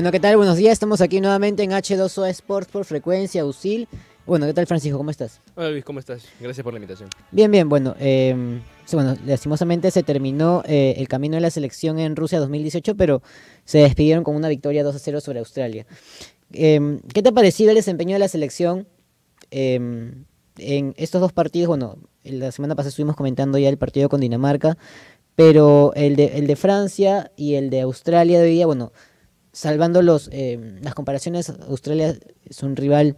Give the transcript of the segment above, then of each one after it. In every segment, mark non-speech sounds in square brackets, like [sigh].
Bueno, ¿qué tal? Buenos días. Estamos aquí nuevamente en H2O Sports por frecuencia USIL. Bueno, ¿qué tal, Francisco? ¿Cómo estás? Hola, Luis, ¿cómo estás? Gracias por la invitación. Bien, bien, bueno. Em, bueno, lastimosamente se terminó eh, el camino de la selección en Rusia 2018, pero se despidieron con una victoria 2 a 0 sobre Australia. Em, ¿Qué te ha parecido el desempeño de la selección em, en estos dos partidos? Bueno, la semana pasada estuvimos comentando ya el partido con Dinamarca, pero el de, el de Francia y el de Australia de hoy día, bueno, salvando los, eh, las comparaciones, Australia es un rival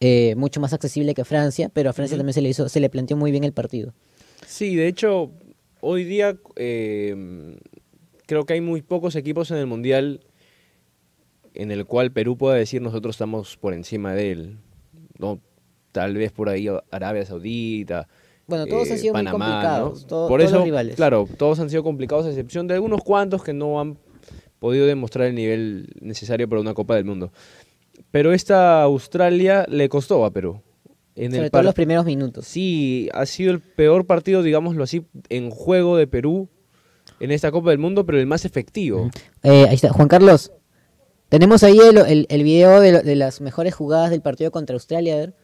eh, mucho más accesible que Francia, pero a Francia también se le hizo, se le planteó muy bien el partido. Sí, de hecho, hoy día em, creo que hay muy pocos equipos en el mundial en el cual Perú pueda decir nosotros estamos por encima de él. No, tal vez por ahí Arabia Saudita. Bueno, todos han eh, sido muy complicados, por todos eso, los rivales. Claro, todos han sido complicados, a excepción de algunos cuantos que no han podido demostrar el nivel necesario para una Copa del Mundo. Pero esta Australia le costó a Perú. En Sobre todo los primeros minutos. Sí, ha sido el peor partido, digámoslo así, en juego de Perú en esta Copa del Mundo, pero el más efectivo. Eh, ahí está, Juan Carlos. Tenemos ahí el, video de, las mejores jugadas del partido contra Australia. A ver.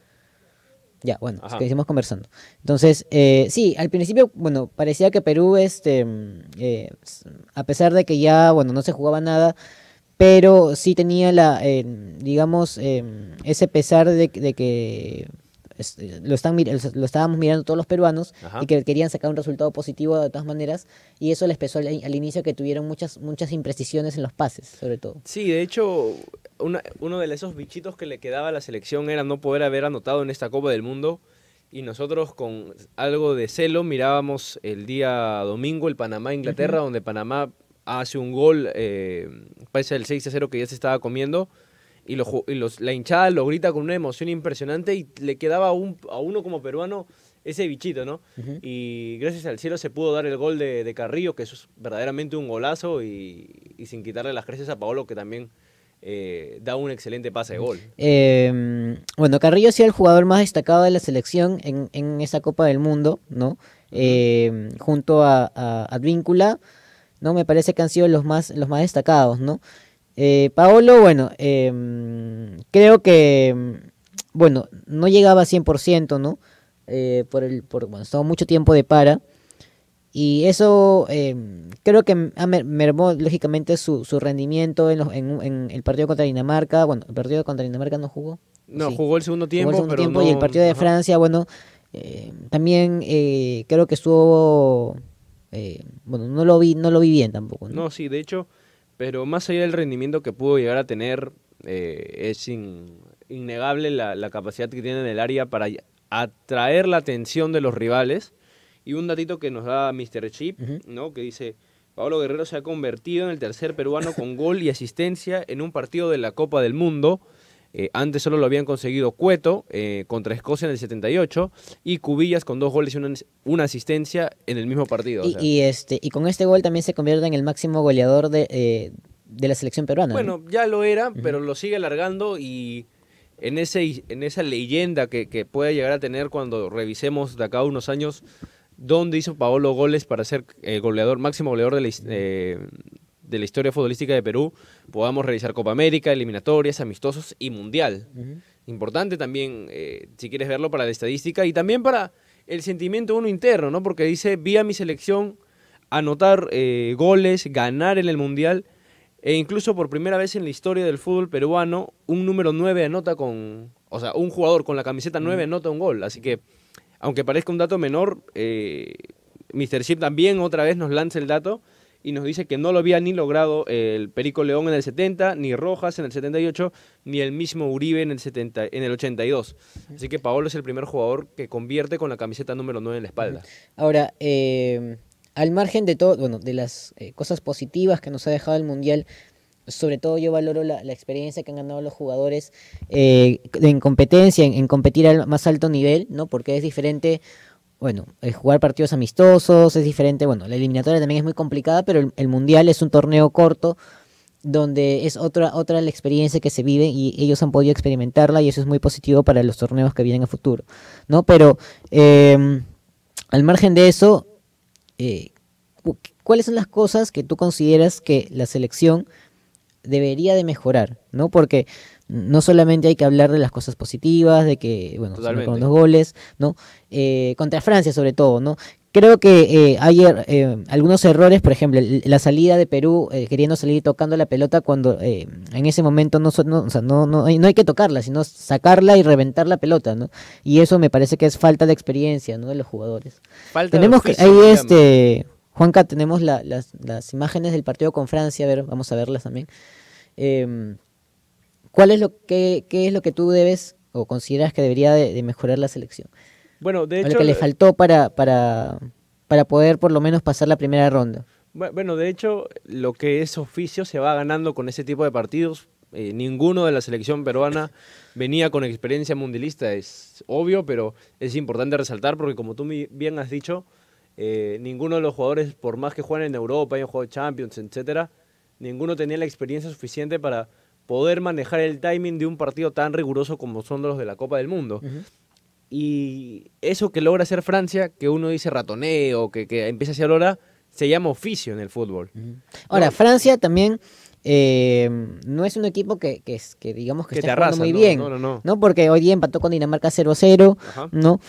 Ya, bueno, es que hicimos conversando. Entonces, eh, sí, al principio, bueno, parecía que Perú, este, mm, eh, a pesar de que ya, bueno, no se jugaba nada, pero sí tenía la, eh, digamos, em, ese pesar de, que eh, lo, estábamos mirando todos los peruanos y que querían sacar un resultado positivo de todas maneras y eso les pesó al, inicio que tuvieron muchas, muchas imprecisiones en los pases, sobre todo. Sí, de hecho, uno de esos bichitos que le quedaba a la selección era no poder haber anotado en esta Copa del Mundo y nosotros con algo de celo mirábamos el día domingo el Panamá-Inglaterra, donde Panamá hace un gol, eh, el 6 0 que ya se estaba comiendo y, los, la hinchada lo grita con una emoción impresionante y le quedaba a, uno como peruano ese bichito, ¿no? Y gracias al cielo se pudo dar el gol de, Carrillo, que eso es verdaderamente un golazo y, sin quitarle las gracias a Paolo, que también eh, da un excelente pase de gol. Em, bueno, Carrillo sí el jugador más destacado de la selección en, esa Copa del Mundo, ¿no? Em, junto a, a Advíncula, ¿no? Me parece que han sido los más, los más destacados, ¿no? Eh, Paolo, bueno, em, creo que, em, bueno, no llegaba a 100%, ¿no? Eh, por el, por, bueno, estaba mucho tiempo de para. Y eso em, creo que mermó lógicamente su, rendimiento en, el partido contra Dinamarca. Bueno, el partido contra Dinamarca no jugó. No, jugó el segundo tiempo. El segundo tiempo Y el partido de Francia, bueno, también eh, creo que estuvo... bueno, no lo vi, no lo vi bien tampoco. no, sí, de hecho, pero más allá del rendimiento que pudo llegar a tener, eh, es innegable la, capacidad que tiene en el área para atraer la atención de los rivales. Y un datito que nos da Mr. Chip, ¿no? que dice, Pablo Guerrero se ha convertido en el tercer peruano con gol y asistencia en un partido de la Copa del Mundo eh, antes solo lo habían conseguido Cueto eh, contra Escocia en el 78 y Cubillas con dos goles y una, asistencia en el mismo partido. Y, este, y con este gol también se convierte en el máximo goleador de, eh, de la selección peruana. Bueno, ya lo era, pero lo sigue alargando y en, ese, en esa leyenda que, que puede llegar a tener cuando revisemos de acá a unos años dónde hizo Paolo goles para ser el goleador, máximo goleador de la, eh, de la historia futbolística de Perú podamos realizar Copa América, eliminatorias, amistosos y mundial. Importante también, eh, si quieres verlo, para la estadística y también para el sentimiento uno interno, ¿no? Porque dice, vía mi selección anotar eh, goles, ganar en el mundial e incluso por primera vez en la historia del fútbol peruano, un número 9 anota con, o sea, un jugador con la camiseta 9 anota un gol. Así que, aunque parezca un dato menor, eh, Mr. Chip también otra vez nos lanza el dato y nos dice que no lo había ni logrado el Perico León en el 70, ni Rojas en el 78, ni el mismo Uribe en el, 70, en el 82. Así que Paolo es el primer jugador que convierte con la camiseta número 9 en la espalda. Ahora, eh, al margen de todo, bueno, de las eh, cosas positivas que nos ha dejado el Mundial, sobre todo yo valoro la, experiencia que han ganado los jugadores eh, en competencia, en, en, competir al más alto nivel, ¿no? Porque es diferente bueno, el eh, jugar partidos amistosos es diferente. Bueno, la eliminatoria también es muy complicada, pero el, mundial es un torneo corto donde es otra, otra la experiencia que se vive y ellos han podido experimentarla y eso es muy positivo para los torneos que vienen a futuro, ¿no? Pero em, al margen de eso, eh, ¿cuáles son las cosas que tú consideras que la selección debería de mejorar, ¿no? Porque no solamente hay que hablar de las cosas positivas, de que, bueno, con los goles, ¿no? Eh, contra Francia sobre todo, ¿no? Creo que eh, hay er, eh, algunos errores, por ejemplo, la salida de Perú eh, queriendo salir tocando la pelota cuando en ese momento no, no, hay que tocarla, sino sacarla y reventar la pelota, ¿no? Y eso me parece que es falta de experiencia, ¿no? De los jugadores. Falta tenemos que ahí este Juanca tenemos las, las, imágenes del partido con Francia, a ver, vamos a verlas también. Em, ¿Cuál es lo que qué es lo que tú debes o consideras que debería de, mejorar la selección? Bueno, de hecho, lo que le eh, faltó para, para, para poder por lo menos pasar la primera ronda. Bueno, de hecho, lo que es oficio se va ganando con ese tipo de partidos. Eh, ninguno de la selección peruana [coughs] venía con experiencia mundialista, es obvio, pero es importante resaltar porque como tú bien has dicho, eh, ninguno de los jugadores, por más que juegan en Europa, hayan de Champions, etcétera, ninguno tenía la experiencia suficiente para poder manejar el timing de un partido tan riguroso como son los de la Copa del Mundo. Y eso que logra hacer Francia, que uno dice ratoneo, que, que empieza hacia hacer hora, se llama oficio en el fútbol. Ahora, Francia también eh, no es un equipo que, que, que digamos que, está muy bien. No, no, no. porque hoy día empató con Dinamarca 0-0, ¿no?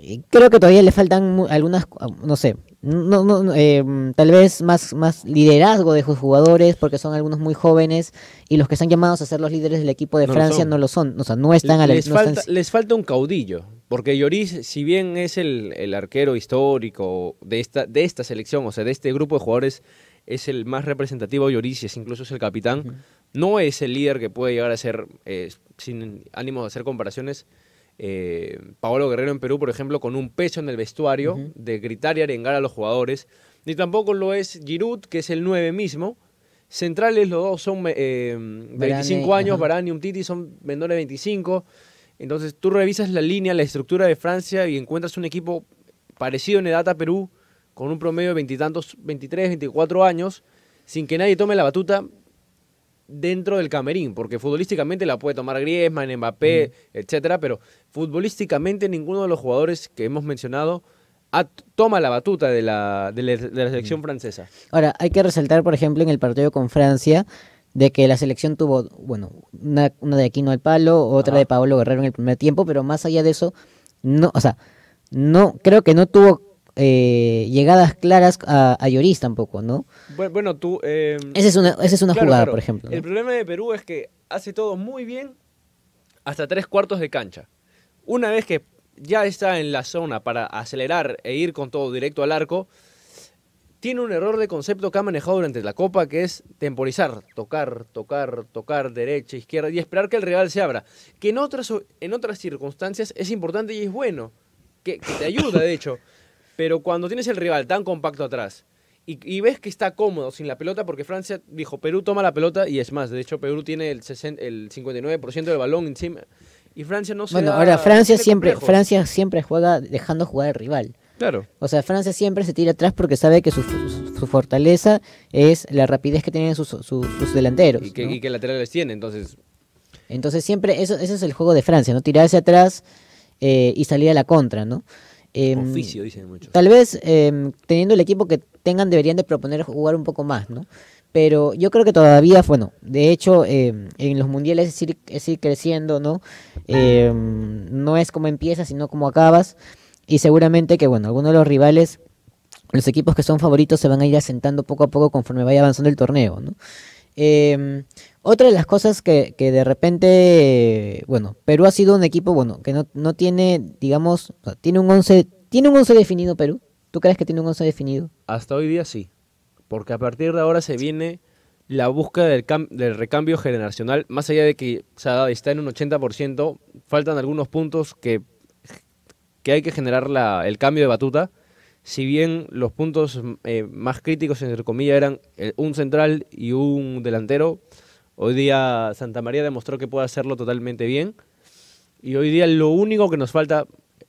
Eh, creo que todavía le faltan algunas, ah, no sé, no, no, eh, tal vez más, más liderazgo de sus jugadores porque son algunos muy jóvenes y los que están llamados a ser los líderes del equipo de Francia no lo son, o sea, no están a la les, falta, les falta un caudillo, porque Lloris, si bien es el, el, arquero histórico de esta, de esta selección, o sea, de este grupo de jugadores, es el más representativo Lloris, es incluso es el capitán, no es el líder que puede llegar a ser, eh, sin ánimo de hacer comparaciones, eh, Paolo Guerrero en Perú, por ejemplo, con un peso en el vestuario de gritar y arengar a los jugadores. Ni tampoco lo es Giroud, que es el 9 mismo. Centrales, los dos son 25 eh, años, Varane y Umtiti son menores de 25. Entonces tú revisas la línea, la estructura de Francia y encuentras un equipo parecido en edad a Perú, con un promedio de 23, 24 años, sin que nadie tome la batuta dentro del camerín, porque futbolísticamente la puede tomar Griezmann, Mbappé, etcétera, pero futbolísticamente ninguno de los jugadores que hemos mencionado toma la batuta de la, de la, selección francesa. Ahora, hay que resaltar, por ejemplo, en el partido con Francia, de que la selección tuvo, bueno, una, de Aquino al palo, otra de Pablo Guerrero en el primer tiempo, pero más allá de eso, no, o sea, no, creo que no tuvo eh, llegadas claras a, a Lloris tampoco, ¿no? Bueno, bueno tú... Em, esa es una, es una jugada, por ejemplo. El problema de Perú es que hace todo muy bien hasta tres cuartos de cancha. Una vez que ya está en la zona para acelerar e ir con todo directo al arco, tiene un error de concepto que ha manejado durante la Copa, que es temporizar, tocar, tocar, tocar, derecha, izquierda, y esperar que el rival se abra. Que en otras, en otras circunstancias es importante y es bueno, que te ayuda, de hecho. [laughs] Pero cuando tienes el rival tan compacto atrás y, ves que está cómodo sin la pelota, porque Francia dijo, Perú toma la pelota y es más, de hecho Perú tiene el, el 59% del balón encima y Francia no se Bueno, ahora Francia siempre, Francia siempre juega dejando jugar al rival. Claro. O sea, Francia siempre se tira atrás porque sabe que su, fortaleza es la rapidez que tienen sus, delanteros. Y que, laterales tiene, entonces. Entonces siempre, eso, ese es el juego de Francia, ¿no? Tirarse atrás eh, y salir a la contra, ¿no? Em, Oficio, Tal vez em, teniendo el equipo que tengan deberían de proponer jugar un poco más, ¿no? Pero yo creo que todavía, bueno, de hecho em, en los mundiales es ir, es creciendo, ¿no? no es como empiezas, sino como acabas. Y seguramente que, bueno, algunos de los rivales, los equipos que son favoritos se van a ir asentando poco a poco conforme vaya avanzando el torneo, ¿no? Em, otra de las cosas que, de repente, bueno, Perú ha sido un equipo, bueno, que no, no tiene, digamos, tiene un 11, tiene un 11 definido Perú. ¿Tú crees que tiene un 11 definido? Hasta hoy día sí, porque a partir de ahora se viene la búsqueda del, del recambio generacional, más allá de que está en un 80%, faltan algunos puntos que, que hay que generar la, el cambio de batuta si bien los puntos mm, eh, más críticos, entre comillas, eran eh, un central y un delantero, hoy día Santa María demostró que puede hacerlo totalmente bien. Y hoy día lo único que nos falta,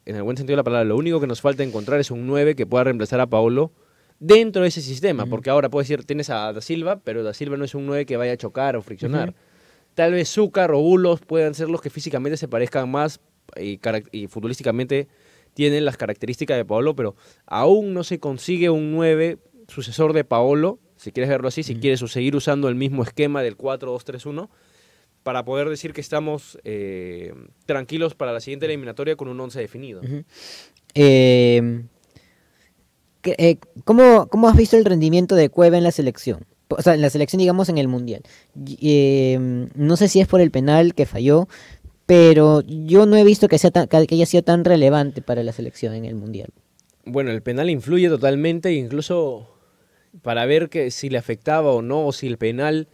en el buen sentido de la palabra, lo único que nos falta encontrar es un 9 que pueda reemplazar a Paolo dentro de ese sistema. Porque ahora puedes decir, tienes a Da Silva, pero Da Silva no es un 9 que vaya a chocar o friccionar. Tal vez Zúcar o Bulos puedan ser los que físicamente se parezcan más y, eh, y futbolísticamente tiene las características de Paolo, pero aún no se consigue un 9 sucesor de Paolo, si quieres verlo así, si quieres seguir usando el mismo esquema del 4-2-3-1, para poder decir que estamos eh, tranquilos para la siguiente eliminatoria con un 11 definido. Em, eh, ¿cómo, has visto el rendimiento de Cueva en la selección? O sea, en la selección, digamos, en el Mundial. Em, no sé si es por el penal que falló, pero yo no he visto que, sea que haya sido tan relevante para la selección en el Mundial. Bueno, el penal influye totalmente, incluso para ver que si le afectaba o no, o si el penal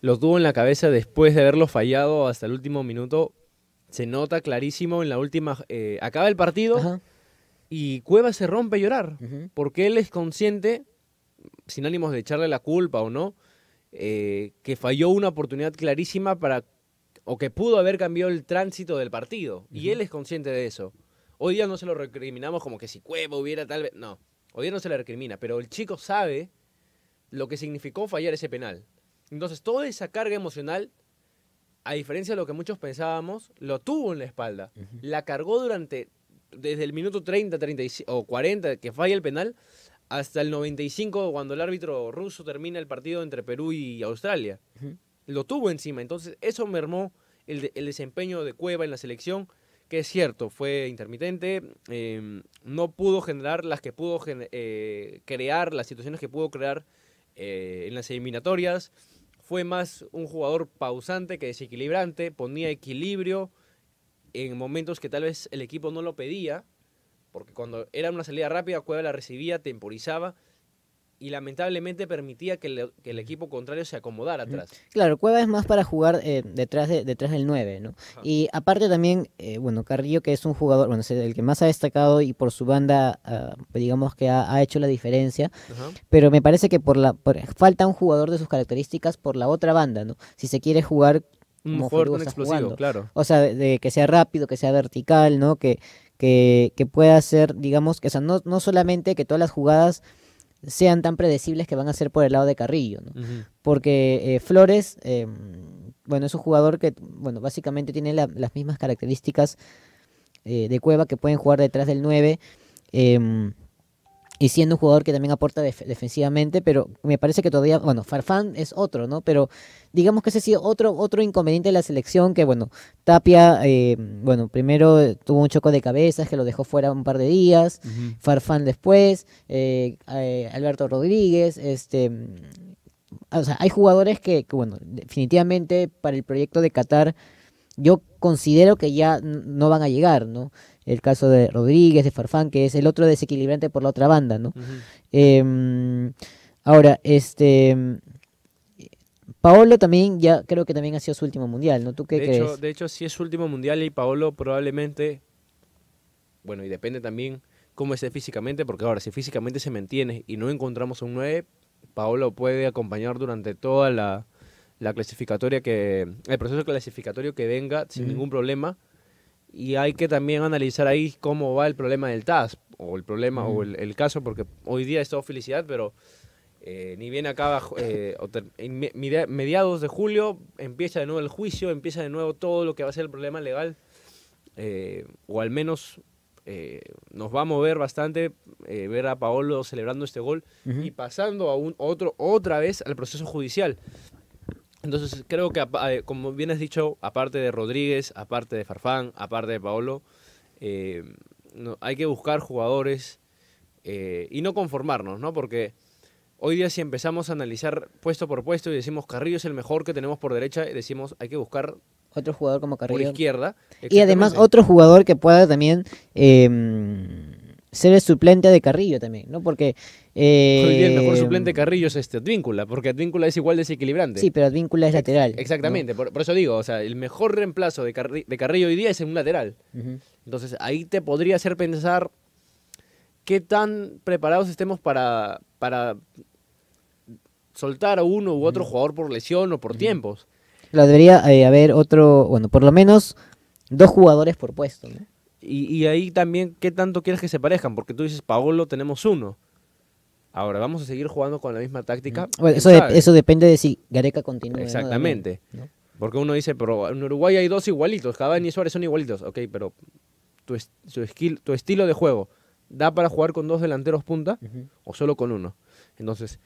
lo tuvo en la cabeza después de haberlo fallado hasta el último minuto, se nota clarísimo en la última... Eh, acaba el partido y Cueva se rompe a llorar, porque él es consciente, sin ánimos de echarle la culpa o no, eh, que falló una oportunidad clarísima para o que pudo haber cambiado el tránsito del partido. Y él es consciente de eso. Hoy día no se lo recriminamos como que si Cueva hubiera tal vez. No, hoy día no se le recrimina, pero el chico sabe lo que significó fallar ese penal. Entonces, toda esa carga emocional, a diferencia de lo que muchos pensábamos, lo tuvo en la espalda. La cargó durante, desde el minuto 30, 30 o 40 que falla el penal, hasta el 95 cuando el árbitro ruso termina el partido entre Perú y Australia lo tuvo encima. Entonces, eso mermó el, desempeño de Cueva en la selección, que es cierto, fue intermitente, em, no pudo generar las que pudo eh, crear, las situaciones que pudo crear eh, en las eliminatorias. Fue más un jugador pausante que desequilibrante, ponía equilibrio en momentos que tal vez el equipo no lo pedía, porque cuando era una salida rápida, Cueva la recibía, temporizaba y lamentablemente permitía que, el equipo contrario se acomodara atrás. Claro, Cueva es más para jugar eh, detrás, de, detrás del 9, ¿no? Y aparte también, eh, bueno, Carrillo que es un jugador, bueno, el que más ha destacado y por su banda, ah, digamos que ha, hecho la diferencia, pero me parece que por la falta un jugador de sus características por la otra banda, ¿no? Si se quiere jugar... Un como explosivo, claro. O sea, de, que sea rápido, que sea vertical, ¿no? Que, que, pueda ser, digamos, que no, no solamente que todas las jugadas sean tan predecibles que van a ser por el lado de Carrillo, Porque eh, Flores, eh, bueno, es un jugador que, bueno, básicamente tiene las mismas características eh, de Cueva que pueden jugar detrás del 9 y siendo un jugador que también aporta defensivamente, pero me parece que todavía, bueno, Farfán es otro, ¿no? Pero digamos que ese ha sido otro, otro inconveniente de la selección, que bueno, Tapia, eh, bueno, primero tuvo un choco de cabezas que lo dejó fuera un par de días, Farfán después, eh, eh, Alberto Rodríguez, este... O sea, hay jugadores que, bueno, definitivamente para el proyecto de Qatar, yo considero que ya no van a llegar, ¿no? el caso de Rodríguez, de Farfán, que es el otro desequilibrante por la otra banda, ¿no? Em, ahora, este... Paolo también, ya creo que también ha sido su último mundial, ¿no? ¿Tú qué de crees? Hecho, de hecho, sí es su último mundial y Paolo probablemente, bueno, y depende también cómo esté físicamente, porque ahora, si físicamente se mantiene y no encontramos un 9, Paolo puede acompañar durante toda la, clasificatoria que, el proceso clasificatorio que venga sin ningún problema y hay que también analizar ahí cómo va el problema del TAS, o el problema, o el, caso, porque hoy día es todo felicidad, pero eh, ni bien acaba, eh, mediados de julio, empieza de nuevo el juicio, empieza de nuevo todo lo que va a ser el problema legal, eh, o al menos eh, nos va a mover bastante ver a Paolo celebrando este gol y pasando a un, otro, otra vez al proceso judicial. Entonces creo que, eh, como bien has dicho, aparte de Rodríguez, aparte de Farfán, aparte de Paolo, eh, hay que buscar jugadores eh, y no conformarnos, ¿no? Porque hoy día si empezamos a analizar puesto por puesto y decimos Carrillo es el mejor que tenemos por derecha, decimos hay que buscar otro jugador como Carrillo por izquierda y además otro jugador que pueda también em, ser el suplente de Carrillo también, ¿no? Porque... Eh, mejor suplente de Carrillo es este Advíncula, porque Advíncula es igual desequilibrante. Sí, pero Advíncula es lateral. Exactamente, por, eso digo, o sea, el mejor reemplazo de, Carrillo hoy día es en un lateral. Entonces ahí te podría hacer pensar qué tan preparados estemos para, para soltar a uno u otro jugador por lesión o por tiempos. Pero debería eh, haber otro, bueno, por lo menos dos jugadores por puesto, ¿no? Y, ahí también, ¿qué tanto quieres que se parezcan? Porque tú dices, Paolo, tenemos uno. Ahora, ¿vamos a seguir jugando con la misma táctica? eso, depende de si Gareca continúa. Exactamente. Porque uno dice, pero en Uruguay hay dos igualitos, Cavani y Suárez son igualitos. Ok, pero tu, tu estilo de juego, ¿da para jugar con dos delanteros punta o solo con uno? Entonces,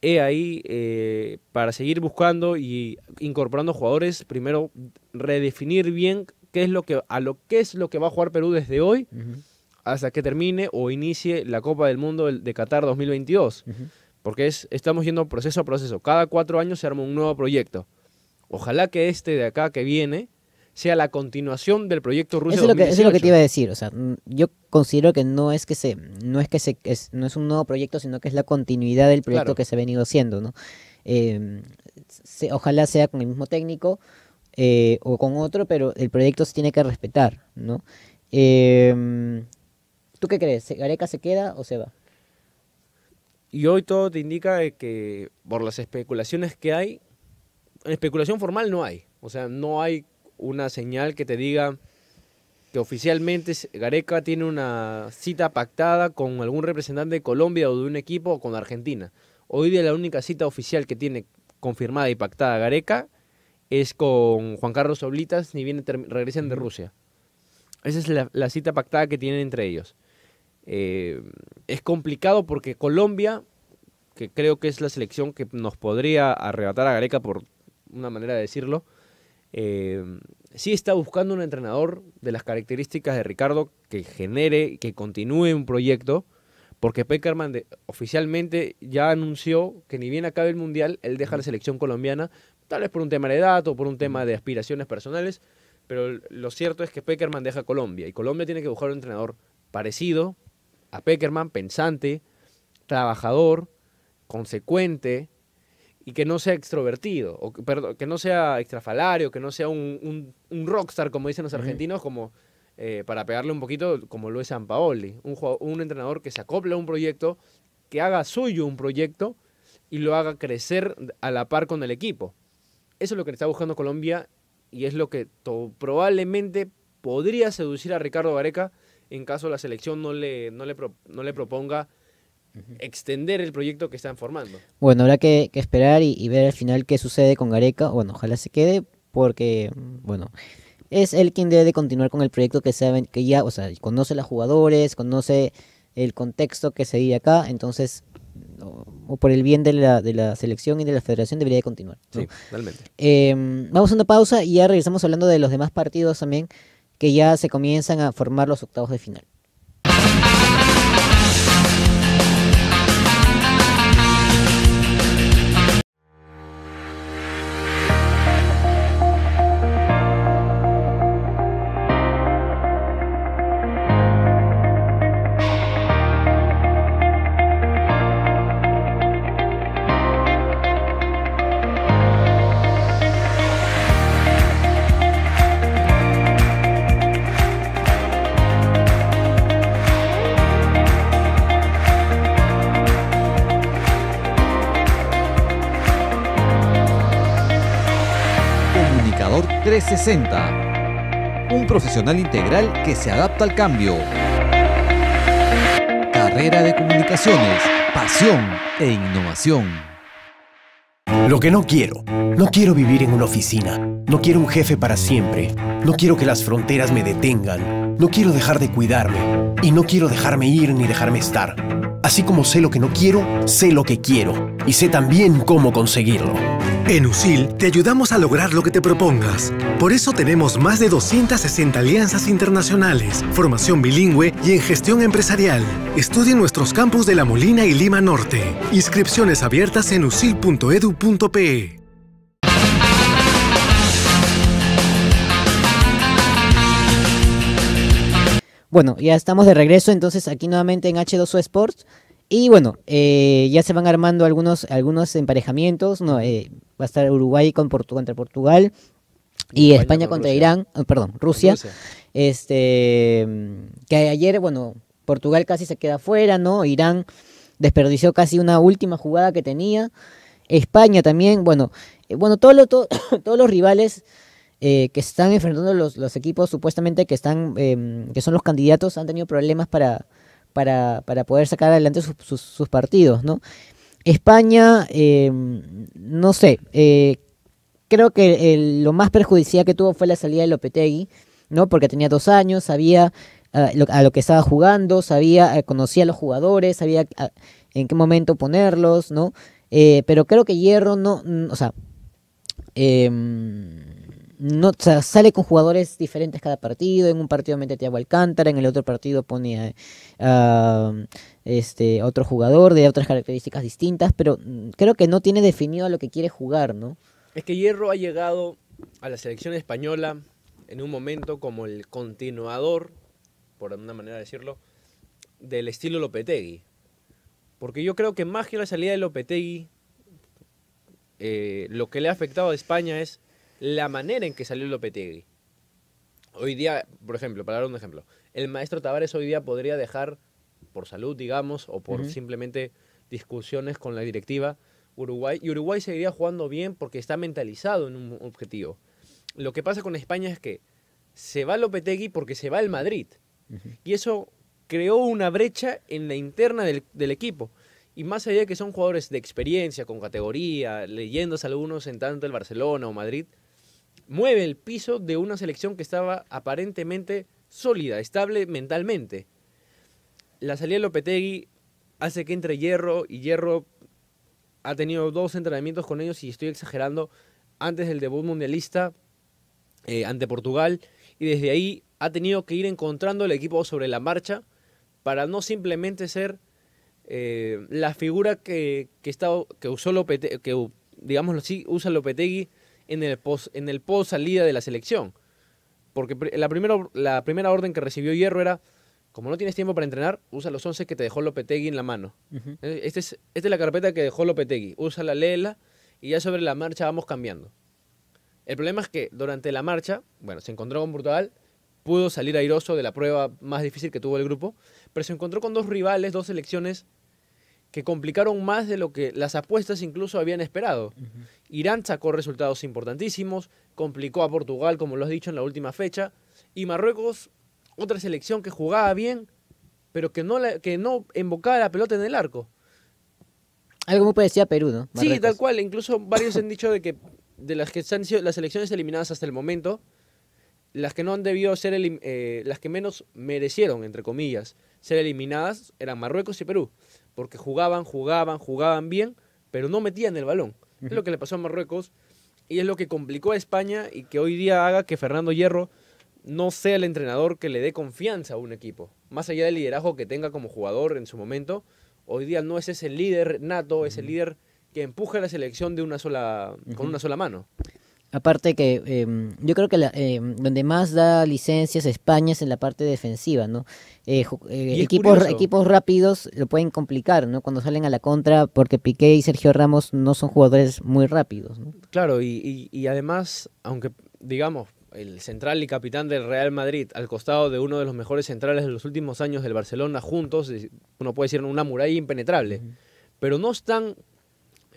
he ahí eh, para seguir buscando y incorporando jugadores, primero redefinir bien qué es lo que, a lo que es lo que va a jugar Perú desde hoy hasta que termine o inicie la Copa del Mundo de Qatar 2022. Porque es, estamos yendo proceso a proceso. Cada cuatro años se arma un nuevo proyecto. Ojalá que este de acá que viene sea la continuación del proyecto ruso eso es lo que, es lo que te iba a decir. O sea, yo considero que no es que se, no es que se, no es un nuevo proyecto, sino que es la continuidad del proyecto que se ha venido haciendo, ¿no? Eh, ojalá sea con el mismo técnico, eh, o con otro, pero el proyecto se tiene que respetar, ¿no? Em, ¿Tú qué crees? ¿Gareca se queda o se va? Y hoy todo te indica que por las especulaciones que hay, especulación formal no hay. O sea, no hay una señal que te diga que oficialmente Gareca tiene una cita pactada con algún representante de Colombia o de un equipo o con Argentina. Hoy día la única cita oficial que tiene confirmada y pactada Gareca es con Juan Carlos Oblitas ni viene regresan de Rusia. Esa es la, cita pactada que tienen entre ellos. Eh, es complicado porque Colombia, que creo que es la selección que nos podría arrebatar a Gareca por una manera de decirlo, eh, sí está buscando un entrenador de las características de Ricardo que genere, que continúe un proyecto, porque Peckerman oficialmente ya anunció que ni bien acabe el Mundial, él deja la selección colombiana Tal vez por un tema de edad o por un tema de aspiraciones personales, pero lo cierto es que Peckerman deja Colombia y Colombia tiene que buscar un entrenador parecido a Peckerman, pensante, trabajador, consecuente y que no sea extrovertido, o que, no sea extrafalario, que no sea un, rockstar, como dicen los argentinos, como eh, para pegarle un poquito como lo es San Paoli, un, un entrenador que se acople a un proyecto, que haga suyo un proyecto y lo haga crecer a la par con el equipo. Eso es lo que le está buscando Colombia y es lo que probablemente podría seducir a Ricardo Gareca en caso la selección no le, no le, no le proponga extender el proyecto que están formando. Bueno, habrá que, esperar y, ver al final qué sucede con Gareca. Bueno, ojalá se quede porque, bueno, es él quien debe de continuar con el proyecto que, saben, que ya, o sea, conoce los jugadores, conoce el contexto que se vive acá, entonces o, por el bien de la, de la, selección y de la federación debería de continuar. Sí, em, vamos a una pausa y ya regresamos hablando de los demás partidos también que ya se comienzan a formar los octavos de final. Un profesional integral que se adapta al cambio. Carrera de comunicaciones, pasión e innovación. Lo que no quiero. No quiero vivir en una oficina. No quiero un jefe para siempre. No quiero que las fronteras me detengan. No quiero dejar de cuidarme. Y no quiero dejarme ir ni dejarme estar. Así como sé lo que no quiero, sé lo que quiero. Y sé también cómo conseguirlo. En USIL te ayudamos a lograr lo que te propongas. Por eso tenemos más de 260 alianzas internacionales, formación bilingüe y en gestión empresarial. Estudia en nuestros campus de La Molina y Lima Norte. Inscripciones abiertas en usil.edu.pe. Bueno, ya estamos de regreso entonces aquí nuevamente en H2O Sports. Y bueno, eh, ya se van armando algunos, algunos emparejamientos. No, eh, va a estar Uruguay contra Portugal y España, contra Irán, ah, perdón, Rusia, Este, que ayer, bueno, Portugal casi se queda fuera, ¿no? Irán desperdició casi una última jugada que tenía. España también, bueno, eh, bueno [coughs] todos los rivales que están enfrentando los, los, equipos supuestamente que están em, que son los candidatos han tenido problemas para para, poder sacar adelante sus, partidos, ¿no? España, eh, no sé, eh, creo que lo más perjudicial que tuvo fue la salida de Lopetegui, ¿no? Porque tenía dos años, sabía eh, a lo que estaba jugando, sabía, conocía a los jugadores, sabía en qué momento ponerlos, ¿no? pero creo que Hierro no, o sea, em, no, sale con jugadores diferentes cada partido. En un partido mete a Alcántara, en el otro partido pone a, este, otro jugador de otras características distintas, pero mm, creo que no tiene definido a lo que quiere jugar, ¿no? Es que Hierro ha llegado a la selección española en un momento como el continuador, por una manera de decirlo, del estilo Lopetegui. Porque yo creo que más que la salida de Lopetegui, eh, lo que le ha afectado a España es la manera en que salió Lopetegui. Hoy día, por ejemplo, para dar un ejemplo, el maestro Tavares hoy día podría dejar, por salud, digamos, o por simplemente discusiones con la directiva, Uruguay, y Uruguay seguiría jugando bien porque está mentalizado en un objetivo. Lo que pasa con España es que se va Lopetegui porque se va el Madrid. Y eso creó una brecha en la interna del, equipo. Y más allá que son jugadores de experiencia, con categoría, leyendas algunos en tanto el Barcelona o Madrid, mueve el piso de una selección que estaba aparentemente sólida, estable mentalmente. La salida de Lopetegui hace que entre Hierro y Hierro ha tenido dos entrenamientos con ellos y estoy exagerando antes del debut mundialista eh, ante Portugal y desde ahí ha tenido que ir encontrando el equipo sobre la marcha para no simplemente ser eh, la figura que, que, que usó Lopetegui que digámoslo así, usa Lopetegui en el post, en el salida de la selección. Porque la primera, la primera orden que recibió Hierro era, como no tienes tiempo para entrenar, usa los 11 que te dejó Lopetegui en la mano. Eh, este es, esta es la carpeta que dejó Lopetegui. la léela y ya sobre la marcha vamos cambiando. El problema es que durante la marcha, bueno, se encontró con Portugal, pudo salir airoso de la prueba más difícil que tuvo el grupo, pero se encontró con dos rivales, dos selecciones que complicaron más de lo que las apuestas incluso habían esperado. Irán sacó resultados importantísimos, complicó a Portugal, como lo has dicho en la última fecha, y Marruecos, otra selección que jugaba bien, pero que no, la, que no embocaba la pelota en el arco. Algo muy parecido a Perú, ¿no? Sí, tal cual. Incluso varios han [laughs] dicho de que de las que las selecciones eliminadas hasta el momento, las que no han debido ser, eh, las que menos merecieron, entre comillas, ser eliminadas eran Marruecos y Perú porque jugaban, jugaban, jugaban bien, pero no metían el balón. Es lo que le pasó a Marruecos y es lo que complicó a España y que hoy día haga que Fernando Hierro no sea el entrenador que le dé confianza a un equipo. Más allá del liderazgo que tenga como jugador en su momento, hoy día no es ese líder nato, es el líder que empuja la selección de una sola, con una sola mano. Aparte que em, yo creo que em, donde más da licencias España es en la parte defensiva, ¿no? Eh, eh, equipos, equipos rápidos lo pueden complicar, ¿no? Cuando salen a la contra, porque Piqué y Sergio Ramos no son jugadores muy rápidos, ¿no? Claro, y, además, aunque digamos, el central y capitán del Real Madrid, al costado de uno de los mejores centrales de los últimos años del Barcelona, juntos, uno puede decir una muralla impenetrable, pero no están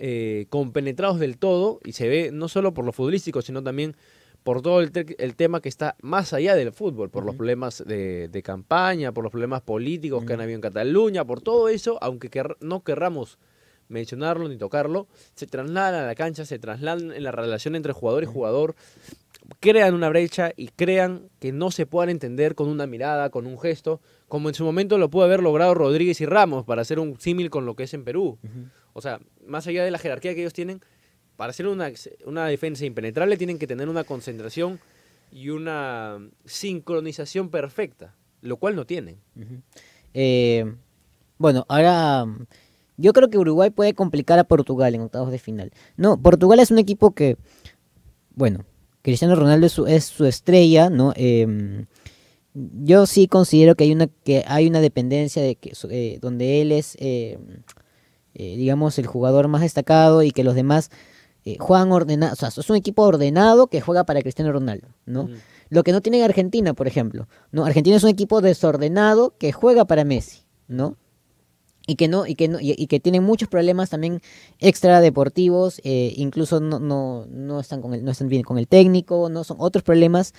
eh, compenetrados del todo y se ve no solo por lo futbolístico, sino también por todo el, tema que está más allá del fútbol, por los problemas de, campaña, por los problemas políticos que han habido en Cataluña, por todo eso, aunque no querramos mencionarlo ni tocarlo, se trasladan a la cancha, se trasladan en la relación entre jugador y jugador, crean una brecha y crean que no se puedan entender con una mirada, con un gesto, como en su momento lo pudo haber logrado Rodríguez y Ramos, para hacer un símil con lo que es en Perú. O sea, más allá de la jerarquía que ellos tienen, para ser una, defensa impenetrable tienen que tener una concentración y una sincronización perfecta, lo cual no tienen. Eh, bueno, ahora yo creo que Uruguay puede complicar a Portugal en octavos de final. No, Portugal es un equipo que, bueno, Cristiano Ronaldo es su, estrella, ¿no? Eh, yo sí considero que hay una, que hay una dependencia de que, eh, donde él es... Eh, digamos, el jugador más destacado y que los demás eh, juegan ordenado. O sea, es un equipo ordenado que juega para Cristiano Ronaldo, ¿no? Lo que no tiene Argentina, por ejemplo. ¿no? Argentina es un equipo desordenado que juega para Messi, ¿no? y que no y que y, que muchos problemas también extra deportivos eh, incluso no, no, no están con no están bien con el técnico no son otros problemas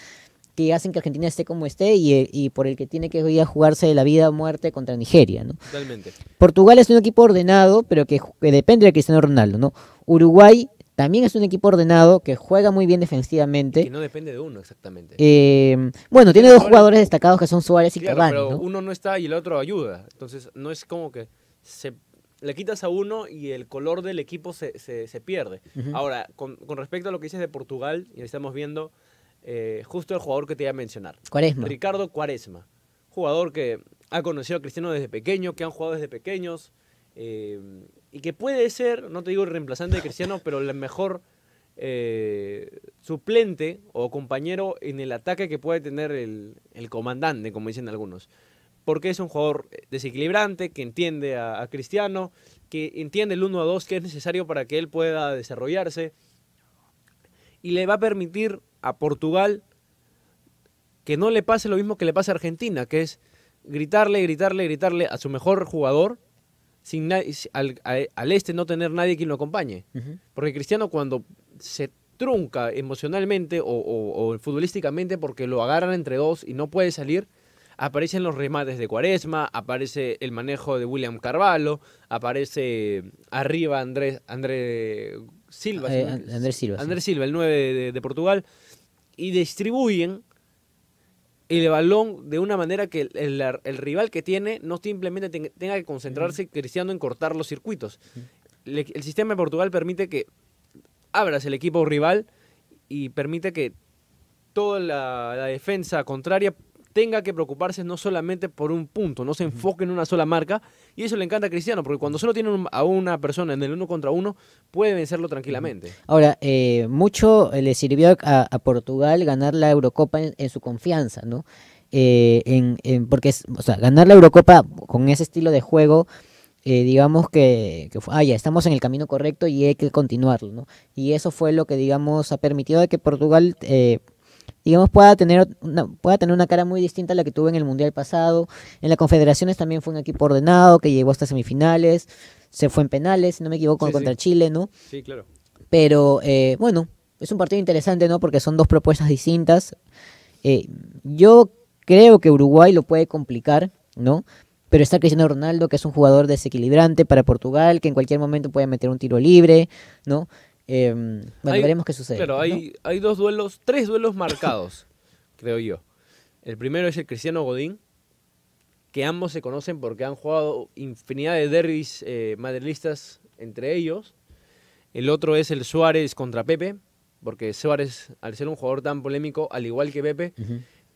que hacen que Argentina esté como esté y, eh, por el que tiene que hoy a jugarse la vida o muerte contra Nigeria, ¿no? Totalmente. Portugal es un equipo ordenado, pero que, depende de Cristiano Ronaldo, ¿no? Uruguay también es un equipo ordenado que juega muy bien defensivamente. Y que no depende de uno, exactamente. Eh, bueno, tiene dos jugadores destacados que son Suárez y claro, pero uno no está y el otro ayuda. Entonces, no es como que se le quitas a uno y el color del equipo se, pierde. Ahora, con, con respecto a lo que dices de Portugal, y estamos viendo, eh, justo el jugador que te iba a mencionar. Ricardo Cuaresma, jugador que ha conocido a Cristiano desde pequeño, que han jugado desde pequeños, eh, y que puede ser, no te digo el reemplazante de Cristiano, [laughs] pero el mejor eh, suplente o compañero en el ataque que puede tener el, comandante, como dicen algunos. Porque es un jugador desequilibrante, que entiende a, Cristiano, que entiende el 1 a 2 que es necesario para que él pueda desarrollarse. Y le va a permitir a Portugal que no le pase lo mismo que le pasa a Argentina, que es gritarle, gritarle, gritarle a su mejor jugador sin al, este no tener nadie quien lo acompañe. Porque Cristiano cuando se trunca emocionalmente o, futbolísticamente porque lo agarran entre dos y no puede salir, aparecen los remates de Cuaresma, aparece el manejo de William Carvalho, aparece arriba Andrés, Andrés Silva. Eh, Andrés Silva. el 9 de, Portugal. Y distribuyen el balón de una manera que el, rival que tiene no simplemente tenga que concentrarse Cristiano en cortar los circuitos. el sistema de Portugal permite que abras el equipo rival y permite que toda la defensa contraria tenga que preocuparse no solamente por un punto, no se enfoque en una sola marca. Y eso le encanta a Cristiano, porque cuando solo tiene a una persona en el uno contra uno, puede vencerlo tranquilamente. Ahora, eh, mucho le sirvió a, Portugal ganar la Eurocopa en, su confianza, ¿no? Eh, en, porque, ganar la Eurocopa con ese estilo de juego... Eh, digamos que, ah, ya estamos en el camino correcto y hay que continuarlo, ¿no? Y eso fue lo que, digamos, ha permitido que Portugal eh, digamos, pueda tener una, pueda tener una cara muy distinta a la que tuvo en el Mundial pasado. En la Confederaciones también fue un equipo ordenado que llegó hasta semifinales, se fue en penales, si no me equivoco, contra Chile, ¿no? Sí, claro. Pero eh, bueno, es un partido interesante, ¿no? Porque son dos propuestas distintas. Eh, yo creo que Uruguay lo puede complicar, ¿no? Pero está Cristiano Ronaldo, que es un jugador desequilibrante para Portugal, que en cualquier momento puede meter un tiro libre, ¿no? Eh, bueno, veremos qué sucede. Claro, hay, hay dos duelos, tres duelos marcados, [laughs] creo yo. El primero es el Cristiano Godín, que ambos se conocen porque han jugado infinidad de derbis eh, entre ellos. El otro es el Suárez contra Pepe, porque Suárez, al ser un jugador tan polémico, al igual que Pepe,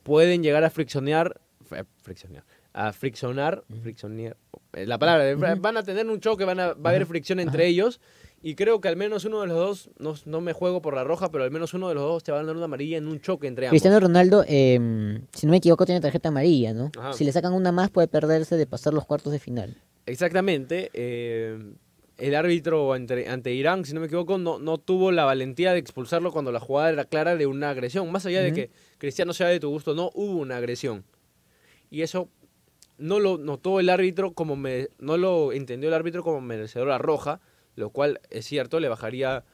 pueden llegar a friccionar, eh, friccionar a friccionar, eh, la palabra, van a tener un choque, van a, va a haber fricción entre ellos y creo que al menos uno de los dos, no, me juego por la roja, pero al menos uno de los dos te va a dar una amarilla en un choque entre ambos. Cristiano Ronaldo, em, si no me equivoco, tiene tarjeta amarilla, ¿no? Si le sacan una más, puede perderse de pasar los cuartos de final. Exactamente. Eh, el árbitro ante, Irán, si no me equivoco, no, no tuvo la valentía de expulsarlo cuando la jugada era clara de una agresión. Más allá de que Cristiano sea de tu gusto, no hubo una agresión. Y eso no lo notó el árbitro como me, no lo entendió el árbitro como merecedora roja lo cual es cierto, le bajaría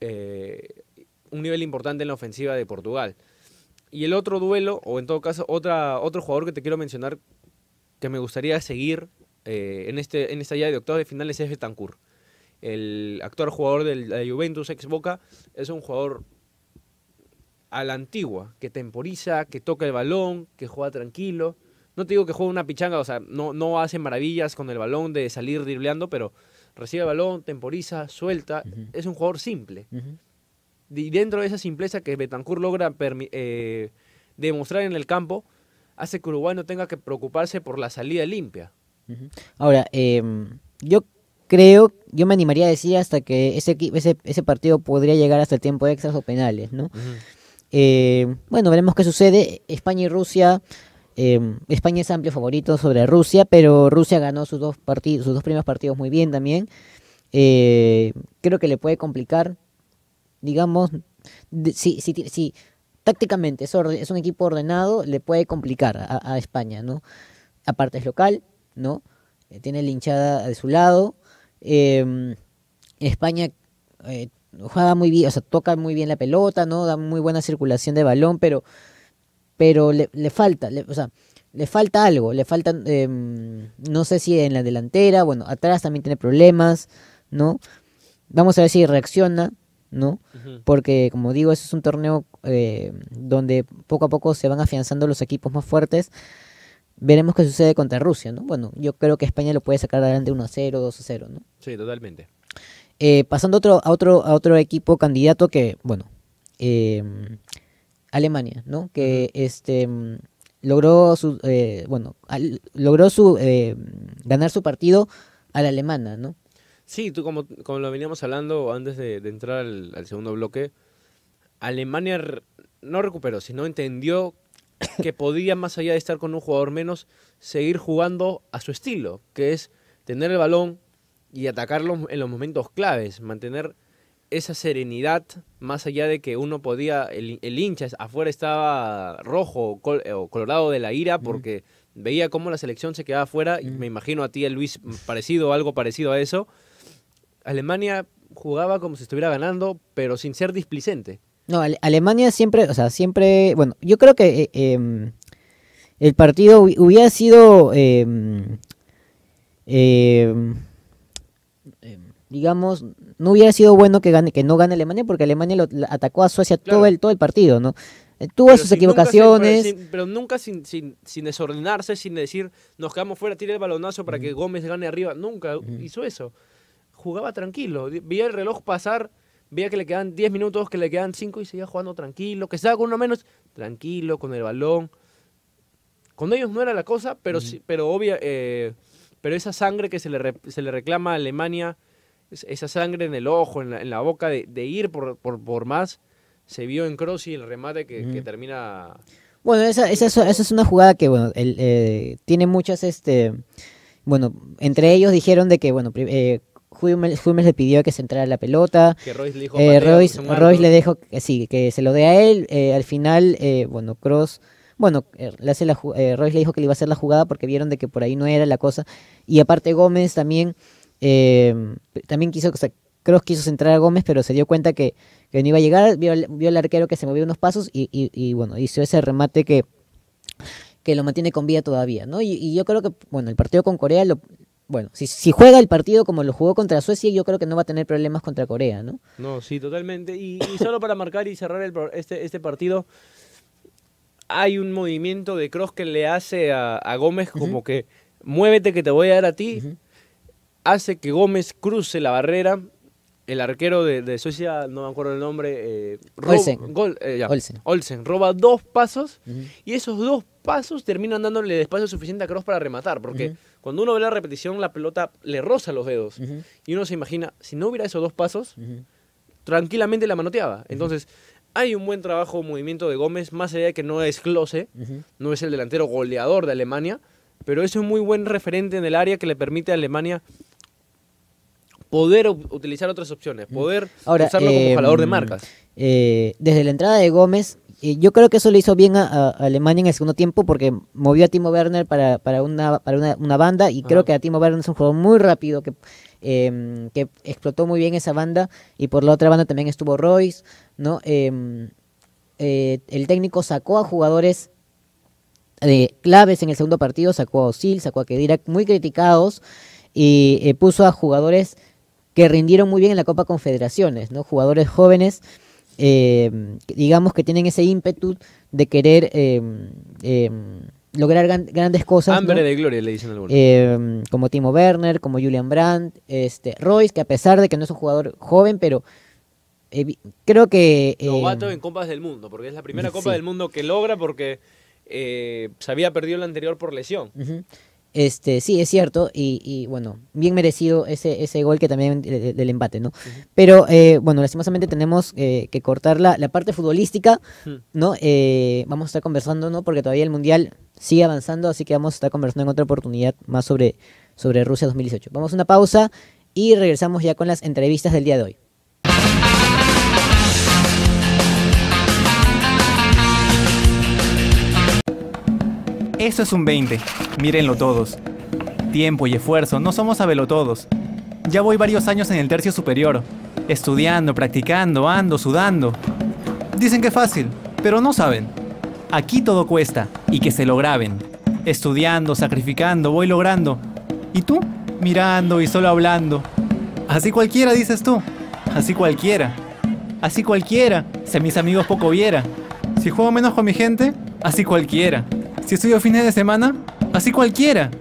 eh, un nivel importante en la ofensiva de Portugal. Y el otro duelo, o en todo caso, otra, otro jugador que te quiero mencionar que me gustaría seguir eh, en, este, en esta llave de octavos de finales es Betancourt. El actual jugador de la Juventus, ex Boca, es un jugador a la antigua, que temporiza, que toca el balón, que juega tranquilo. No te digo que juega una pichanga, o sea, no, no hace maravillas con el balón de salir dribleando, pero recibe balón, temporiza, suelta. Es un jugador simple. Y dentro de esa simpleza que Betancourt logra eh, demostrar en el campo, hace que Uruguay no tenga que preocuparse por la salida limpia. Ahora, em, yo creo, yo me animaría a decir hasta que ese, ese, ese partido podría llegar hasta el tiempo de extras o penales, ¿no? Eh, bueno, veremos qué sucede. España y Rusia Em, España es amplio favorito sobre Rusia, pero Rusia ganó sus dos, partidos, sus dos primeros partidos muy bien también. Eh, creo que le puede complicar, digamos, si, tácticamente es, un equipo ordenado, le puede complicar a, España, ¿no? Aparte es local, ¿no? Eh, tiene la hinchada de su lado. Em, España eh, juega muy bien, o sea, toca muy bien la pelota, ¿no? Da muy buena circulación de balón, pero pero le, falta, o sea, le falta algo, le falta, em, no sé si en la delantera, bueno, atrás también tiene problemas, ¿no? Vamos a ver si reacciona, ¿no? Porque, como digo, ese es un torneo eh, donde poco a poco se van afianzando los equipos más fuertes. Veremos qué sucede contra Rusia, ¿no? Bueno, yo creo que España lo puede sacar adelante 1 a 0, 2 a 0, ¿no? Sí, totalmente. Eh, pasando otro, a, otro, a otro equipo candidato que, bueno, eh, Alemania, ¿no? Que este mm, logró su eh, bueno logró su eh, ganar su partido a la alemana, ¿no? Sí, tú como, como lo veníamos hablando antes de, entrar al, segundo bloque, Alemania no recuperó, sino entendió que [coughs] podía, más allá de estar con un jugador menos, seguir jugando a su estilo, que es tener el balón y atacarlo en los momentos claves, mantener esa serenidad, más allá de que uno podía, el, el hincha afuera estaba rojo o, colorado de la ira porque veía cómo la selección se quedaba afuera, y me imagino a ti, Luis, parecido, algo parecido a eso. Alemania jugaba como si estuviera ganando, pero sin ser displicente. No, Alemania siempre, o sea, siempre, bueno, yo creo que eh, em, el partido hubiera sido... Em, em, digamos, no hubiera sido bueno que gane, que no gane Alemania, porque Alemania atacó a Suecia todo el todo el partido, ¿no? Eh, tuvo sus equivocaciones. pero nunca sin, sin, desordenarse, sin decir, nos quedamos fuera, tire el balonazo para que Gómez gane arriba. Nunca hizo eso. Jugaba tranquilo. Veía el reloj pasar, veía que le quedan 10 minutos, que le quedan 5 y seguía jugando tranquilo. Que se con uno menos, tranquilo, con el balón. Con ellos no era la cosa, pero, sí, pero obvia, eh, pero esa sangre que se le, se le reclama a Alemania esa sangre en el ojo, en la, boca, de, ir por, por, más, se vio en Cross y el remate que, termina... Bueno, esa, esa, es una jugada que, bueno, eh, tiene muchas, este... Bueno, entre ellos dijeron de que, bueno, eh, le pidió que se entrara la pelota. Que Royce le dijo eh, le dejó que sí, que se lo dé a él. Eh, al final, bueno, Cross. Bueno, le Royce le dijo que le iba a hacer la jugada porque vieron de que por ahí no era la cosa. Y aparte Gómez también eh, también quiso, o sea, quiso centrar a Gómez, pero se dio cuenta que, no iba a llegar, vio, el al arquero que se movió unos pasos y, bueno, hizo ese remate que, que lo mantiene con vida todavía, ¿no? Y, yo creo que, bueno, el partido con Corea, lo, bueno, si, juega el partido como lo jugó contra Suecia, yo creo que no va a tener problemas contra Corea, ¿no? No, sí, totalmente. Y, solo para marcar y cerrar este, este, partido, hay un movimiento de Cross que le hace a, Gómez como que, muévete que te voy a dar a ti hace que Gómez cruce la barrera. El arquero de, Suecia, no me acuerdo el nombre, eh, eh, Olsen. Olsen. roba dos pasos y esos dos pasos terminan dándole espacio suficiente a Cross para rematar, porque cuando uno ve la repetición la pelota le roza los dedos y uno se imagina, si no hubiera esos dos pasos, tranquilamente la manoteaba. Entonces, hay un buen trabajo movimiento de Gómez, más allá de que no es glose, no es el delantero goleador de Alemania, pero es un muy buen referente en el área que le permite a Alemania poder utilizar otras opciones, mm. poder usarlo como em, jalador de marcas. Eh, desde la entrada de Gómez, eh, yo creo que eso le hizo bien a, Alemania en el segundo tiempo porque movió a Timo Werner para, para, una, para una, banda y creo que a Timo Werner es un jugador muy rápido que, em, que explotó muy bien esa banda y por la otra banda también estuvo Royce, ¿no? Em, eh, el técnico sacó a jugadores claves en el segundo partido, sacó a Osil, sacó a Kedira, muy criticados, y puso a jugadores que rindieron muy bien en la Copa Confederaciones, ¿no? Jugadores jóvenes, eh, digamos que tienen ese ímpetu de querer eh, eh, lograr grandes cosas. Hambre de gloria, le dicen algunos. como Timo Werner, como Julian Brandt, este, Royce, que a pesar de que no es un jugador joven, pero creo que... Novato en Copas del Mundo, porque es la primera Copa del Mundo que logra porque... se había perdido la anterior por lesión. Este, sí, es cierto, y, bueno, bien merecido ese, ese gol que también del, empate, ¿no? Pero eh, bueno, lastimosamente tenemos eh, que cortar la, parte futbolística, hmm. ¿no? Eh, vamos a estar conversando, ¿no? Porque todavía el Mundial sigue avanzando, así que vamos a estar conversando en otra oportunidad más sobre, sobre Rusia 2018. Vamos a una pausa y regresamos ya con las entrevistas del día de hoy. Eso es un 20. Mírenlo todos. Tiempo y esfuerzo, no somos todos. Ya voy varios años en el tercio superior, estudiando, practicando, ando, sudando. Dicen que es fácil, pero no saben. Aquí todo cuesta y que se lo graben. Estudiando, sacrificando, voy logrando. ¿Y tú? Mirando y solo hablando. Así cualquiera, dices tú. Así cualquiera. Así cualquiera, si a mis amigos poco viera. Si juego menos con mi gente, así cualquiera. Si estudio fines de semana, así cualquiera.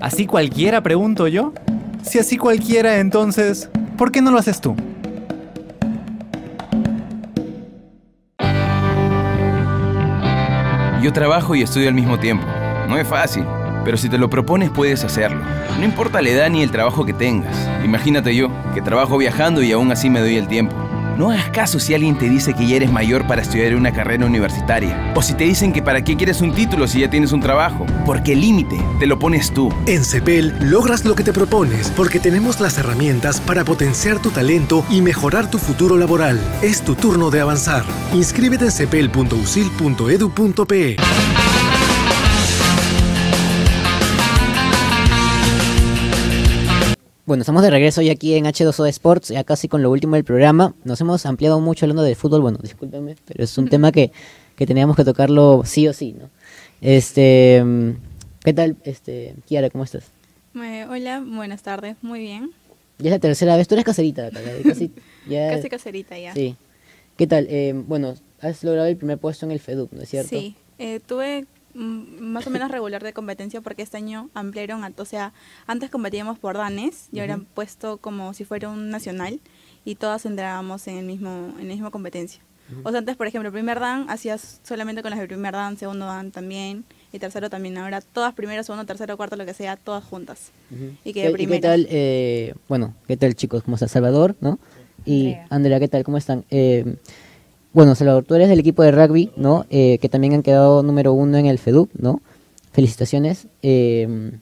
¿Así cualquiera? Pregunto yo. Si así cualquiera, entonces, ¿por qué no lo haces tú? Yo trabajo y estudio al mismo tiempo. No es fácil, pero si te lo propones puedes hacerlo. No importa la edad ni el trabajo que tengas. Imagínate yo, que trabajo viajando y aún así me doy el tiempo. No hagas caso si alguien te dice que ya eres mayor para estudiar una carrera universitaria. O si te dicen que para qué quieres un título si ya tienes un trabajo. Porque el límite te lo pones tú. En CEPEL logras lo que te propones porque tenemos las herramientas para potenciar tu talento y mejorar tu futuro laboral. Es tu turno de avanzar. Inscríbete en cepel.usil.edu.pe. Bueno, estamos de regreso hoy aquí en H2O Sports, ya casi con lo último del programa. Nos hemos ampliado mucho hablando del fútbol, bueno, discúlpenme, pero es un tema que, teníamos que tocarlo sí o sí, ¿no? Este, ¿qué tal, este, Kiara, cómo estás? hola, buenas tardes, muy bien. Ya es la tercera vez, tú eres caserita, casi, [laughs] casi caserita ya. Sí. ¿Qué tal? Eh, bueno, has logrado el primer puesto en el Fedup ¿no es cierto? Sí, eh, tuve más o menos regular de competencia porque este año ampliaron, o sea, antes competíamos por danes y ahora han puesto como si fuera un nacional y todas entrábamos en el mismo en la misma competencia. O sea, antes, por ejemplo, primer dan hacías solamente con las de primer dan, segundo dan también y tercero también. Ahora todas primero, segundo, tercero, cuarto, lo que sea, todas juntas. Y que ¿Qué tal? Eh, bueno, ¿qué tal chicos? ¿Cómo está Salvador? ¿No? Y Andrea, ¿qué tal? ¿Cómo están? Eh, bueno, Salvador, tú eres del equipo de rugby, ¿no? Eh, que también han quedado número uno en el FEDUP, ¿no? Felicitaciones. Em,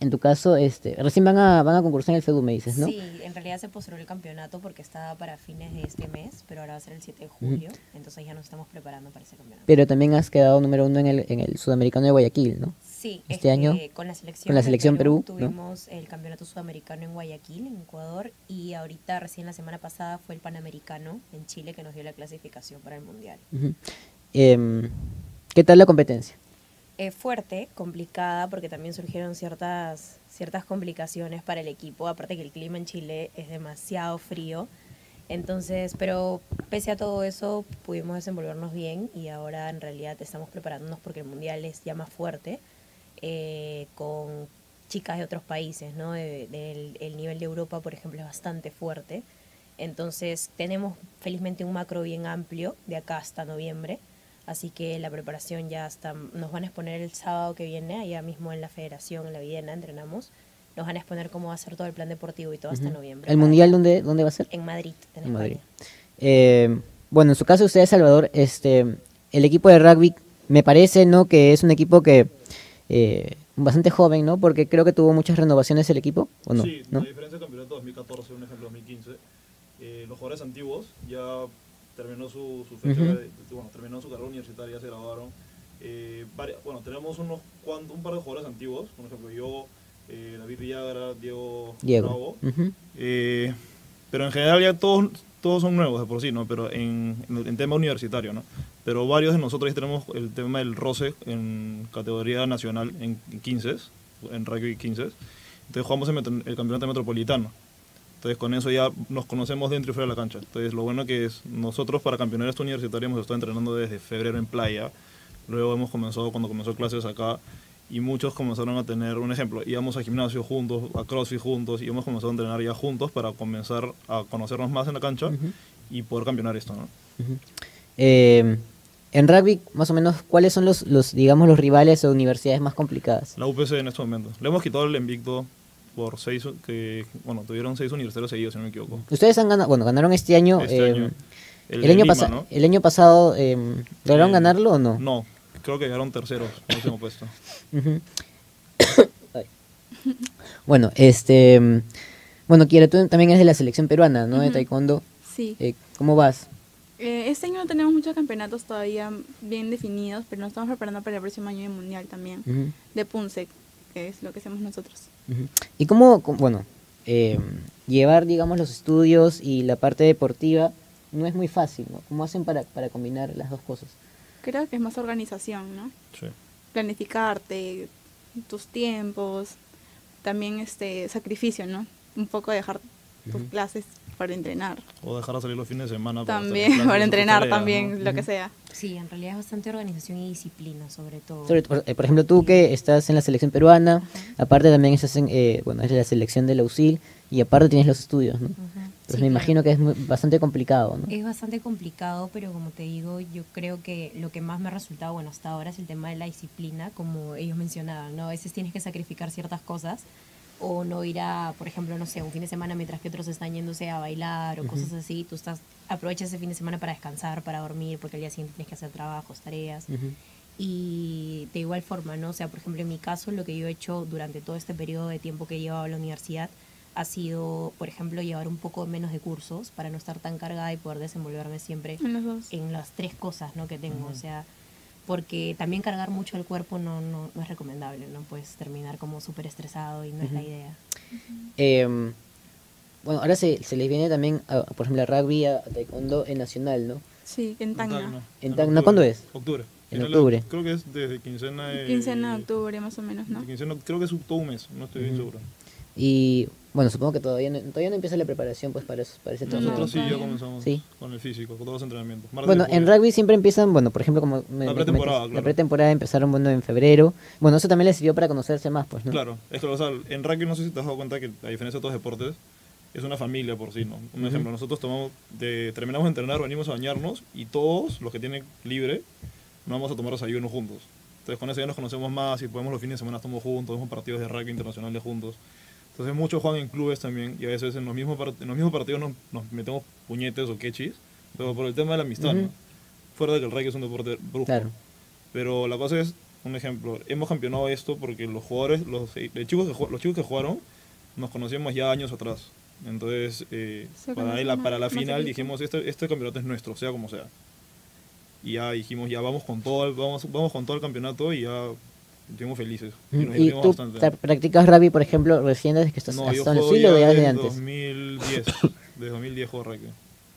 en tu caso, este, recién van a, van a concursar en el FEDUP, me dices, ¿no? Sí, en realidad se postró el campeonato porque estaba para fines de este mes, pero ahora va a ser el 7 de julio, entonces ya nos estamos preparando para ese campeonato. Pero también has quedado número uno en el, en el sudamericano de Guayaquil, ¿no? Sí, este, este, año con la selección, Perú, tuvimos el Campeonato Sudamericano en Guayaquil, en Ecuador, y ahorita recién la semana pasada fue el Panamericano en Chile que nos dio la clasificación para el Mundial. Em, ¿Qué tal la competencia? Eh, fuerte, complicada, porque también surgieron ciertas, ciertas complicaciones para el equipo, aparte que el clima en Chile es demasiado frío. Entonces, pero pese a todo eso, pudimos desenvolvernos bien y ahora en realidad estamos preparándonos porque el mundial es ya más fuerte. Eh, con chicas de otros países, ¿no? el, nivel de Europa, por ejemplo, es bastante fuerte. Entonces, tenemos felizmente un macro bien amplio de acá hasta noviembre. Así que la preparación ya está. Nos van a exponer el sábado que viene, allá mismo en la Federación, en la Videna, entrenamos. Nos van a exponer cómo va a ser todo el plan deportivo y todo hasta noviembre. ¿El Mundial dónde, dónde va a ser? En Madrid, en, Madrid. Eh, bueno, en su caso, usted, Salvador, este, el equipo de rugby me parece no que es un equipo que eh, bastante joven, ¿no? Porque creo que tuvo muchas renovaciones el equipo, ¿o no? Sí, la diferencia del campeonato 2014, un ejemplo 2015, eh, los jugadores antiguos ya terminó su, su bueno, terminó su carrera universitaria, ya se graduaron. Eh, bueno, tenemos unos un par de jugadores antiguos, por ejemplo yo, eh, David Villagra, Diego, Diego. pero en general ya todos, todos son nuevos de por sí, ¿no? Pero en, en tema universitario, ¿no? pero varios de nosotros tenemos el tema del roce en categoría nacional en 15, en rugby 15. Entonces jugamos el, campeonato metropolitano. Entonces con eso ya nos conocemos dentro y fuera de la cancha. Entonces lo bueno que es, nosotros para campeonar esto universitario hemos estado entrenando desde febrero en playa, luego hemos comenzado cuando comenzó clases acá y muchos comenzaron a tener un ejemplo, íbamos a gimnasio juntos, a CrossFit juntos, y hemos comenzado a entrenar ya juntos para comenzar a conocernos más en la cancha y poder campeonar esto. ¿no? eh en rugby, más o menos, ¿cuáles son los, los digamos, los rivales o universidades más complicadas? La UPC en este momento. Le hemos quitado el Envicto por seis, que, bueno, tuvieron seis universitarios seguidos, si no me equivoco. Ustedes han ganado, bueno, ganaron este año. Este em, el, año el, año pasado, em, eh, ganarlo o no? No, creo que ganaron terceros en último [laughs] puesto. [coughs] bueno, este, em, bueno, Kira, tú también eres de la selección peruana, ¿no? De taekwondo. Sí. Eh, ¿Cómo vas? Eh, este año no tenemos muchos campeonatos todavía bien definidos, pero nos estamos preparando para el próximo año de mundial también, de Punsec, que es lo que hacemos nosotros. ¿Y cómo, bueno, em, llevar, digamos, los estudios y la parte deportiva no es muy fácil, ¿no? ¿Cómo hacen para, para combinar las dos cosas? Creo que es más organización, ¿no? Sí. Planificarte, tus tiempos, también este sacrificio, ¿no? Un poco dejar tus clases para entrenar. O a salir los fines de semana. también, [laughs] para, entrenar también, lo que sea. Sí, en realidad es bastante organización y disciplina, sobre todo. Eh, por, ejemplo, tú que estás en la selección peruana, aparte también estás en, eh, bueno, es la selección de la UCIL y aparte tienes los estudios, ¿no? me imagino que es bastante complicado, ¿no? Es bastante complicado, pero como te digo, yo creo que lo que más me ha resultado, bueno, hasta ahora es el tema de la disciplina, como ellos mencionaban, ¿no? A veces tienes que sacrificar ciertas cosas o no ir a, por ejemplo, no sé, un fin de semana mientras que otros están yéndose a bailar o cosas así, tú estás, aprovechas ese fin de semana para descansar, para dormir, porque al día siguiente tienes que hacer trabajos, tareas. Y de igual forma, ¿no? O sea, por ejemplo, en mi caso, lo que yo he hecho durante todo este periodo de tiempo que he llevado a la universidad ha sido, por ejemplo, llevar un poco menos de cursos para no estar tan cargada y poder desenvolverme siempre en, las tres cosas, ¿no? Que tengo, o sea porque también cargar mucho el cuerpo no, no, es recomendable, no puedes terminar como súper estresado y no es la idea. Em, bueno, ahora se, les viene también, ah, por ejemplo, a rugby, a ah, taekwondo en Nacional, ¿no? Sí, en tanga En, Tacna. ¿cuándo es? Octubre. En octubre. Creo que es desde quincena de... Quincena de octubre, más o menos, ¿no? Quincena, creo que es todo un mes, no estoy bien seguro. Y bueno, supongo que todavía no, todavía no empieza la preparación pues para, eso, para ese Nosotros sí, ya comenzamos con el físico, con todos los entrenamientos. bueno, en rugby siempre empiezan, bueno, por ejemplo, como... la pretemporada, claro. La pretemporada empezaron, bueno, en febrero. Bueno, eso también les sirvió para conocerse más, pues, ¿no? Claro, es que, en rugby no sé si te has dado cuenta que a diferencia de otros deportes, es una familia por sí, ¿no? Un ejemplo, nosotros tomamos, de, terminamos de entrenar, venimos a bañarnos y todos los que tienen libre, nos vamos a tomar ayunos juntos. Entonces con eso ya nos conocemos más y podemos los fines de semana estamos juntos, vemos partidos de rugby internacionales juntos. Entonces muchos juegan en clubes también y a veces en los mismos, los mismos partidos nos, metemos puñetes o quechis, pero por el tema de la amistad, ¿no? Fuera de que el rugby es un deporte brusco. Pero la cosa es, un ejemplo, hemos campeonado esto porque los jugadores, los, chicos, que, los chicos que jugaron, nos conocíamos ya años atrás. Entonces, eh, para, la, para la final dijimos, este, este campeonato es nuestro, sea como sea. Y ya dijimos, ya vamos con todo, vamos, vamos con todo el campeonato y ya Estuvimos felices. Mm, Nos ¿Y tú practicas rugby, por ejemplo, recién desde que estás no, yo juego o ya desde, desde 2010. [laughs] desde 2010 juego rugby.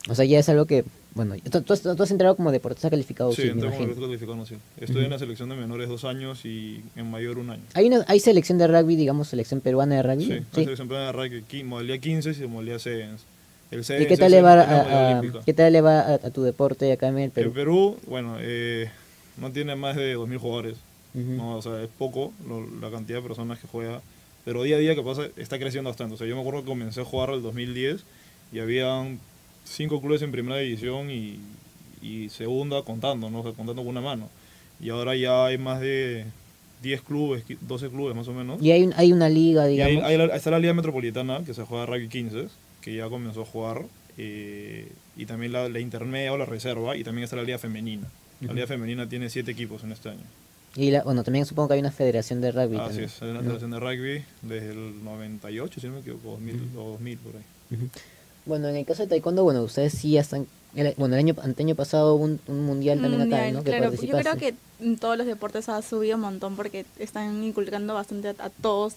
O sea, ya es algo que, bueno, tú, has entrado como deportista calificado. Sí, sí entré como deportista calificado Sí. Estoy en la selección de menores dos años y en mayor un año. ¿Hay, una, hay selección de rugby, digamos, selección peruana de rugby? Sí, selección peruana de rugby, modalidad 15 y modalidad 6. ¿Y qué tal, le va a, ¿qué tal a, tu deporte acá en el Perú? En Perú, bueno, eh, no tiene más de 2.000 jugadores. ¿no? O sea, es poco la cantidad de personas que juega. Pero día a día que pasa, está creciendo bastante. yo me acuerdo que comencé a jugar en el 2010 y habían cinco clubes en primera división y, segunda contando, ¿no? contando con una mano. Y ahora ya hay más de 10 clubes, 12 clubes más o menos. Y hay, hay una liga, digamos. está la Liga Metropolitana, que se juega Rugby 15, que ya comenzó a jugar. Eh, y también la, la intermedia o la reserva, y también está la Liga Femenina. La Liga Femenina tiene 7 equipos en este año. Y bueno, también supongo que hay una federación de rugby. Ah, sí, es, hay una federación de rugby desde el 98, si no me equivoco, 2000, 2000 por ahí. Bueno, en el caso de Taekwondo, bueno, ustedes sí están... bueno, el año, pasado hubo un, mundial también acá, ¿no? Claro, yo creo que en todos los deportes ha subido un montón porque están inculcando bastante a, todos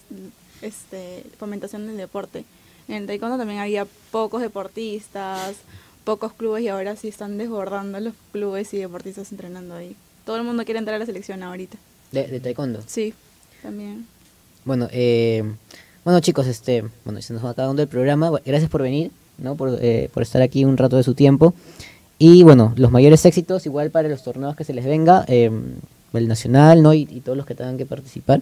este fomentación del deporte. En el taekwondo también había pocos deportistas, pocos clubes y ahora sí están desbordando los clubes y deportistas entrenando ahí. Todo el mundo quiere entrar a la selección ahorita. ¿De, taekwondo? Sí, también. Bueno, eh, bueno chicos, este, bueno, se nos va acabando el programa. Gracias por venir, ¿no? Eh, por, estar aquí un rato de su tiempo. Y bueno, los mayores éxitos igual para los torneos que se les venga, em, el nacional, ¿no? Y, todos los que tengan que participar.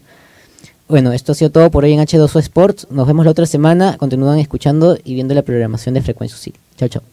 Bueno, esto ha sido todo por hoy en H2O Sports. Nos vemos la otra semana. Continúan escuchando y viendo la programación de Frecuencia Sí. Chao, chao.